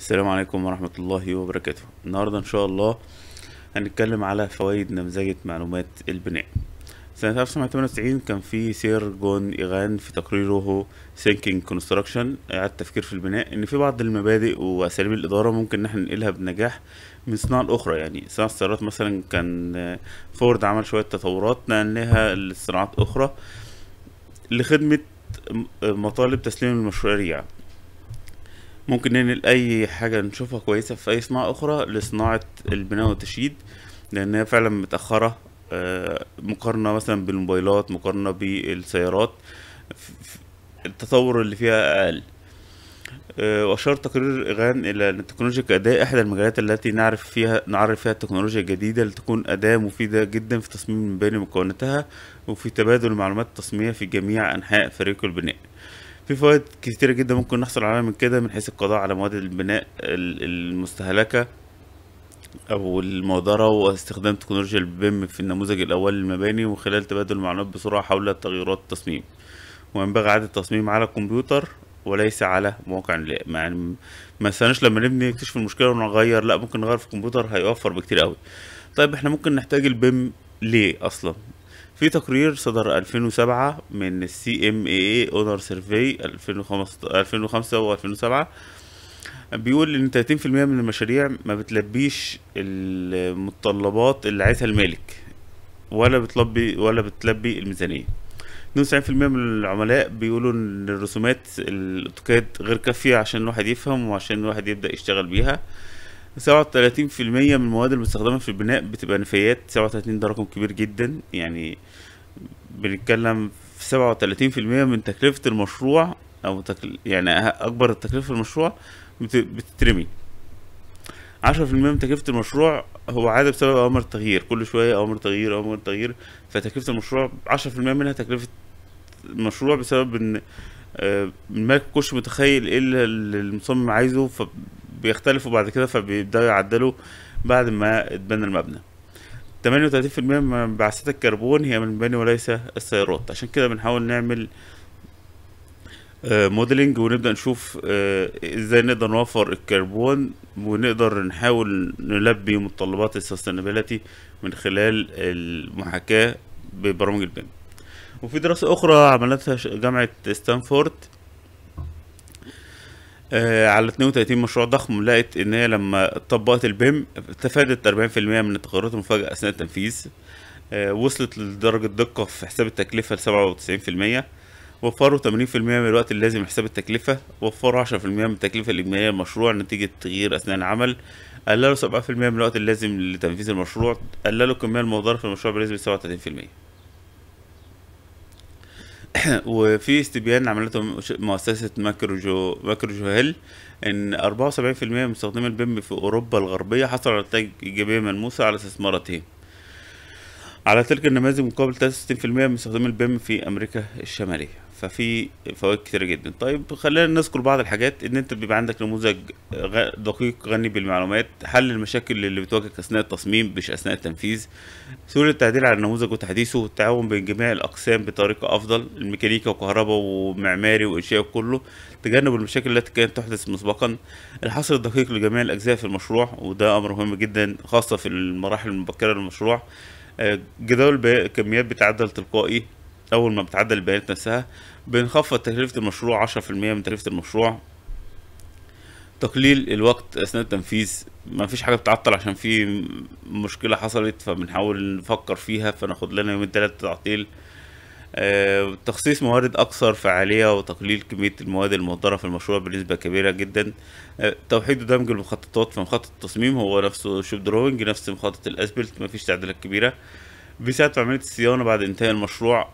السلام عليكم ورحمة الله وبركاته النهاردة إن شاء الله هنتكلم على فوائد نمذجة معلومات البناء سنة 1998 كان في سير جون إيغان في تقريره سينكينج كونستراكشن إعادة التفكير في البناء إن في بعض المبادئ وأساليب الإدارة ممكن إن احنا ننقلها بنجاح من صناعة اخرى يعني صناعة السيارات مثلا كان فورد آه، عمل شوية تطورات نقلها لصناعات أخرى لخدمة آه، مطالب تسليم المشاريع ممكن ننقل اي حاجه نشوفها كويسه في اي صناعه اخرى لصناعه البناء والتشييد لان هي فعلا متاخره آه، مقارنه مثلا بالموبايلات مقارنه بالسيارات التطور اللي فيها اقل آه، وأشار تقرير إيغان إلى أن التكنولوجيا كأداة إحدى المجالات التي نعرف فيها نعرف فيها التكنولوجيا الجديدة لتكون أداة مفيدة جدا في تصميم المباني مكوناتها وفي تبادل معلومات التصميمية في جميع أنحاء فريق البناء. في فوائد كتيرة جدا ممكن نحصل عليها من كده من حيث القضاء على مواد البناء المستهلكة أو المهدره واستخدام تكنولوجيا البيم في النموذج الأول للمباني وخلال تبادل المعلومات بسرعة حول تغيرات التصميم وينبغي إعادة التصميم على الكمبيوتر وليس على مواقع يعني ما استناش لما نبني نكتشف المشكلة ونغير لا ممكن نغير في الكمبيوتر هيوفر بكتير قوي طيب احنا ممكن نحتاج البيم ليه أصلا في تقرير صدر 2007 من السي ام اي اونر سيرفي 2005 و 2007 بيقول ان 30% من المشاريع ما بتلبيش المتطلبات اللي عايزها المالك ولا بتلبي ولا بتلبي الميزانيه 92% من العملاء بيقولوا ان الرسومات الاوتوكاد غير كافيه عشان الواحد يفهم وعشان الواحد يبدا يشتغل بيها سبعة وتلاتين في المية من المواد المستخدمة في البناء بتبقى نفايات سبعة وتلاتين ده رقم كبير جدا يعني بنتكلم في سبعة وتلاتين في المية من تكلفة المشروع أو تكل... يعني أه-، أكبر التكلفة في المشروع بت... بتترمي عشرة في المية من تكلفة المشروع هو عادة بسبب أوامر التغيير كل شوية أوامر تغيير أوامر تغيير فتكلفة المشروع عشرة في المية منها تكلفة المشروع بسبب إن آه، الملك كوش متخيل ايه اللي المصمم عايزه بيختلفوا بعد كده فبيبداوا يعدلوا بعد ما اتبنى المبنى 38% من انبعاثات الكربون هي من المباني وليس السيارات عشان كده بنحاول نعمل موديلنج آه، ونبدا نشوف آه، ازاي نقدر نوفر الكربون ونقدر نحاول نلبي متطلبات السستينابيلتي من خلال المحاكاه ببرامج البناء وفي دراسة أخرى عملتها جامعة ستانفورد آه، على 32 مشروع ضخم لقت ان هي لما طبقت البيم تفادت 40% من التغيرات المفاجئه اثناء التنفيذ آه، وصلت لدرجه دقه في حساب التكلفه ل 97% وفروا 80% من الوقت اللازم لحساب التكلفة وفروا 10% من التكلفة الإجمالية للمشروع نتيجة تغيير أثناء العمل قللوا 7% من الوقت اللازم لتنفيذ المشروع قللوا الكمية المهدرة في المشروع بنسبة 37% وفي استبيان عملته مؤسسة ماكروجو ماكروجو هيل ان 74% من مستخدمي البيم في اوروبا الغربية حصلوا على نتائج ايجابية ملموسة على استثماراتهم على تلك النماذج مقابل 63% من مستخدمي البيم في امريكا الشمالية ففي فوائد كتيره جدا طيب خلينا نذكر بعض الحاجات ان انت بيبقى عندك نموذج دقيق غني بالمعلومات حل المشاكل اللي بتواجهك اثناء التصميم مش اثناء التنفيذ سهوله التعديل على النموذج وتحديثه والتعاون بين جميع الاقسام بطريقه افضل الميكانيكا وكهرباء ومعماري وانشاء وكله تجنب المشاكل التي كانت تحدث مسبقا الحصر الدقيق لجميع الاجزاء في المشروع وده امر مهم جدا خاصه في المراحل المبكره للمشروع آه، جدول كميات بتعدل تلقائي اول ما بتعدل البيانات نفسها بنخفض تكلفه المشروع 10% من تكلفه المشروع تقليل الوقت اثناء التنفيذ ما فيش حاجه بتعطل عشان في مشكله حصلت فبنحاول نفكر فيها فناخد لنا يومين ثلاثه تعطيل آه، تخصيص موارد اكثر فعاليه وتقليل كميه المواد المهدره في المشروع بنسبه كبيره جدا آه، توحيد ودمج المخططات فمخطط التصميم هو نفسه شيب دروينج نفس مخطط الاسبلت مفيش تعديلات كبيره بيساعد في عمليه الصيانه بعد انتهاء المشروع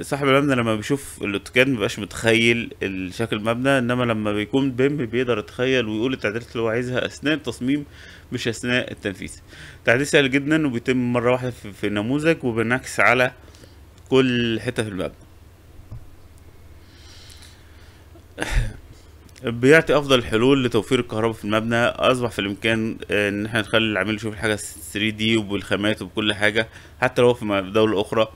صاحب المبنى لما بيشوف الاوتوكاد مبقاش متخيل شكل المبنى انما لما بيكون بيم بيقدر يتخيل ويقول التعديلات اللي هو عايزها اثناء التصميم مش اثناء التنفيذ تعديل سهل جدا وبيتم مره واحده في النموذج وبنعكس على كل حته في المبنى بيعطي افضل الحلول لتوفير الكهرباء في المبنى اصبح في الامكان آه، ان احنا نخلي العميل يشوف الحاجه 3 دي وبالخامات وبكل حاجه حتى لو في دوله اخرى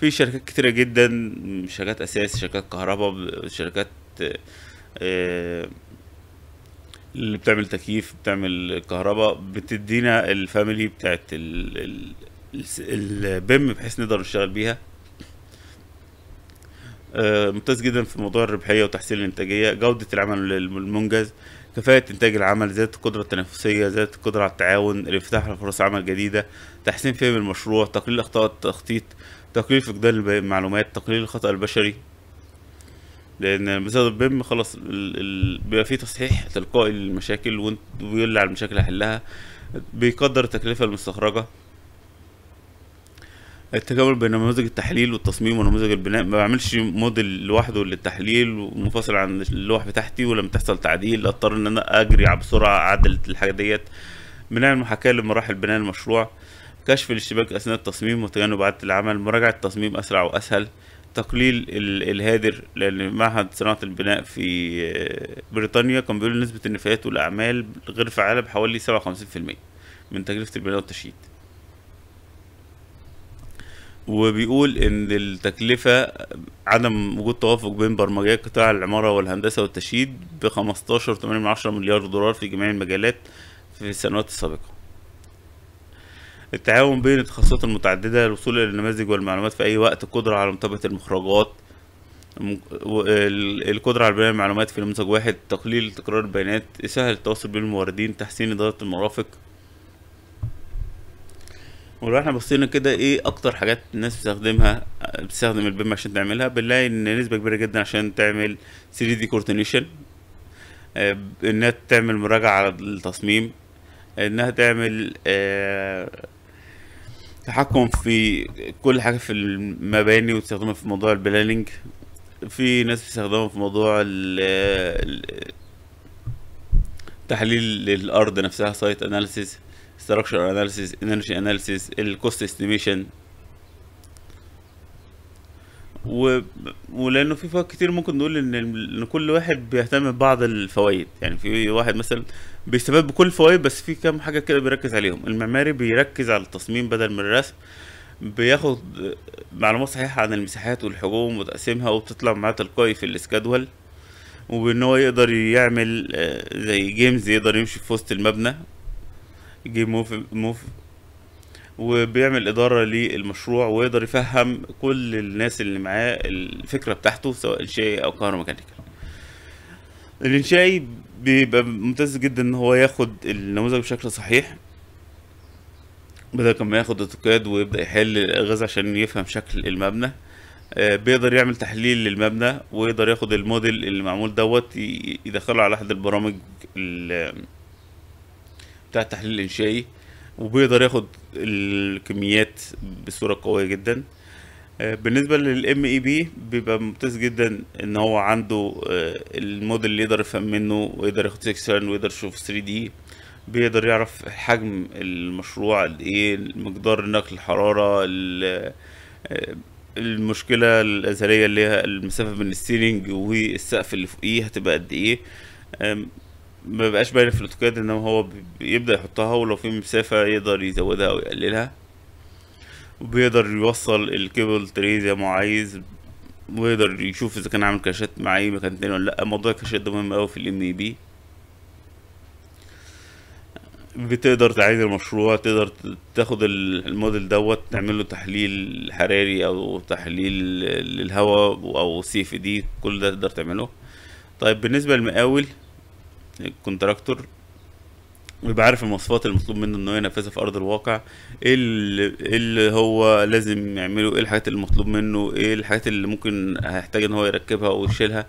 في شركات كتيرة جدا شركات أساس شركات كهرباء شركات آه، اللي بتعمل تكييف بتعمل كهرباء بتدينا الفاميلي بتاعت البيم بحيث نقدر نشتغل بيها آه، ممتاز جدا في موضوع الربحية وتحسين الإنتاجية جودة العمل المنجز كفاءة إنتاج العمل زيادة القدرة التنافسية زيادة القدرة على التعاون الانفتاح لفرص عمل جديدة تحسين فهم المشروع تقليل أخطاء التخطيط تقليل فقدان المعلومات تقليل الخطأ البشري لان بسبب بيم خلاص بيبقى فيه تصحيح تلقائي للمشاكل ويقول على المشاكل حلها هحلها بيقدر التكلفة المستخرجة التكامل بين نموذج التحليل والتصميم ونموذج البناء ما بعملش موديل لوحده للتحليل ومنفصل عن اللوح بتاعتي ولما تحصل تعديل اضطر ان انا اجري بسرعه اعدل الحاجه ديت بنعمل محاكاه لمراحل بناء المشروع كشف الاشتباك أثناء التصميم وتجنب إعادة العمل مراجعة التصميم أسرع وأسهل تقليل الهادر لأن معهد صناعة البناء في آه، بريطانيا كان بيقول نسبة النفايات والأعمال غير فعالة بحوالي سبعة وخمسين في المية من تكلفة البناء والتشييد وبيقول ان التكلفة عدم وجود توافق بين برمجية قطاع العمارة والهندسة والتشييد بخمستاشر من عشرة مليار دولار في جميع المجالات في السنوات السابقة التعاون بين التخصصات المتعددة للوصول إلى النماذج والمعلومات في أي وقت القدرة على متابعة المخرجات القدرة على بناء المعلومات في نموذج واحد تقليل تكرار البيانات يسهل التواصل بين الموردين تحسين إدارة المرافق ولو احنا بصينا كده ايه اكتر حاجات الناس بتستخدمها بتستخدم البيم عشان تعملها بنلاقي ان نسبة كبيرة جدا عشان تعمل 3 دي coordination آه، انها تعمل مراجعة على التصميم انها تعمل آه تحكم في كل حاجة في المباني وتستخدمها في موضوع البلاننج في ناس بتستخدمها في موضوع ال تحليل الارض نفسها سايت اناليسيس ستراكشر اناليسيس انرجي اناليسيس الكوست استيميشن و... ولانه في فوائد كتير ممكن نقول ان ان كل واحد بيهتم ببعض الفوائد يعني في واحد مثلا بيستفاد بكل الفوائد بس في كام حاجه كده بيركز عليهم المعماري بيركز على التصميم بدل من الرسم بياخد معلومات صحيحه عن المساحات والحجوم وتقسيمها وبتطلع معاه تلقائي في الاسكادول وبان هو يقدر يعمل آه، زي جيمز يقدر يمشي في وسط المبنى جيم موف موف وبيعمل إدارة للمشروع ويقدر يفهم كل الناس اللي معاه الفكرة بتاعته سواء إنشائي أو كهروميكانيكال الإنشائي بيبقى ممتاز جدا إن هو ياخد النموذج بشكل صحيح بدل ما ياخد اوتوكاد ويبدأ يحل الغاز عشان يفهم شكل المبنى آه، بيقدر يعمل تحليل للمبنى ويقدر ياخد الموديل اللي معمول دوت يدخله على احد البرامج بتاع التحليل الانشائي وبيقدر ياخد الكميات بصوره قويه جدا آه، بالنسبه للام اي بي e بيبقى ممتاز جدا ان هو عنده آه، الموديل اللي يقدر يفهم منه ويقدر ياخد سكشن ويقدر يشوف 3 دي بيقدر يعرف حجم المشروع الايه ايه مقدار نقل الحراره آه، المشكله الازليه اللي هي المسافه بين السيلينج والسقف اللي فوقيه هتبقى قد ايه ما بقاش باين في الاوتوكاد انما هو بيبدا يحطها ولو في مسافه يقدر يزودها او يقللها وبيقدر يوصل الكيبل تري زي ما عايز ويقدر يشوف اذا كان عامل كاشات معي مكان تاني ولا لا موضوع الكاشات ده مهم اوي في الام اي بي بتقدر تعيد المشروع تقدر تاخد الموديل دوت تعمل له تحليل حراري او تحليل للهواء او سي اف دي كل ده تقدر تعمله طيب بالنسبه للمقاول الكونتراكتور ويبقى عارف المواصفات المطلوب منه انه ينفذها في ارض الواقع إيه, ايه اللي هو لازم يعمله ايه الحاجات اللي مطلوب منه ايه الحاجات اللي ممكن هيحتاج ان هو يركبها او يشيلها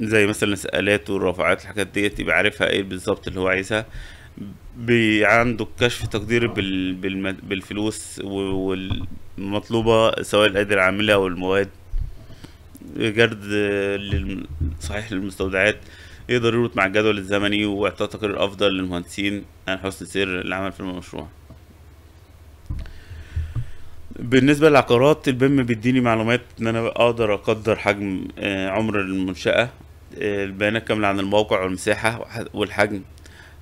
زي مثلا سقالات والرافعات الحاجات ديت يبقى عارفها ايه بالظبط اللي هو عايزها بي عنده كشف تقدير بال بالم... بالفلوس والمطلوبة سواء الأيدي العاملة أو المواد جرد صحيح للمستودعات ايه ضرورة مع الجدول الزمني واعطاء تقرير افضل للمهندسين عن حسن سير العمل في المشروع بالنسبة للعقارات البم بيديني معلومات ان انا اقدر اقدر حجم آه، عمر المنشأة آه، البيانات كاملة عن الموقع والمساحة والحجم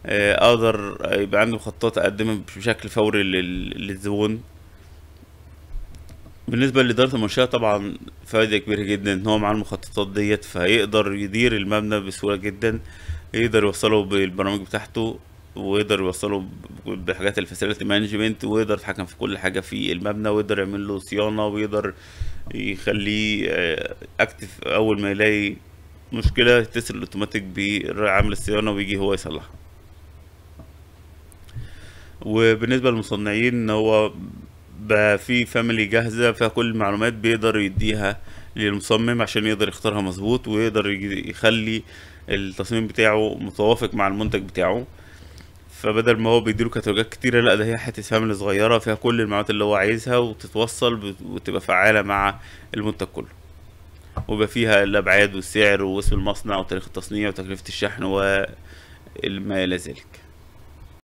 آه، اقدر يبقى عندي مخططات اقدمها بشكل فوري للزبون بالنسبه لاداره المنشاه طبعا فائده كبيره جدا ان هو معاه المخططات ديت فيقدر يدير المبنى بسهوله جدا يقدر يوصله بالبرامج بتاعته ويقدر يوصله بحاجات الفاسيلتي مانجمنت ويقدر يتحكم في كل حاجه في المبنى ويقدر يعمل له صيانه ويقدر يخليه اكتف آه، اول ما يلاقي مشكله يتصل اوتوماتيك بعامل الصيانه ويجي هو يصلحها وبالنسبه للمصنعين هو بقى في فاميلي جاهزه فيها كل المعلومات بيقدر يديها للمصمم عشان يقدر يختارها مظبوط ويقدر يخلي التصميم بتاعه متوافق مع المنتج بتاعه فبدل ما هو بيديله كتالوجات كتيرة لا ده هي حتة فاميلي صغيرة فيها كل المعلومات اللي هو عايزها وتتوصل وتبقى فعالة مع المنتج كله ويبقى فيها الأبعاد والسعر واسم المصنع وتاريخ التصنيع وتكلفة الشحن وما إلى ذلك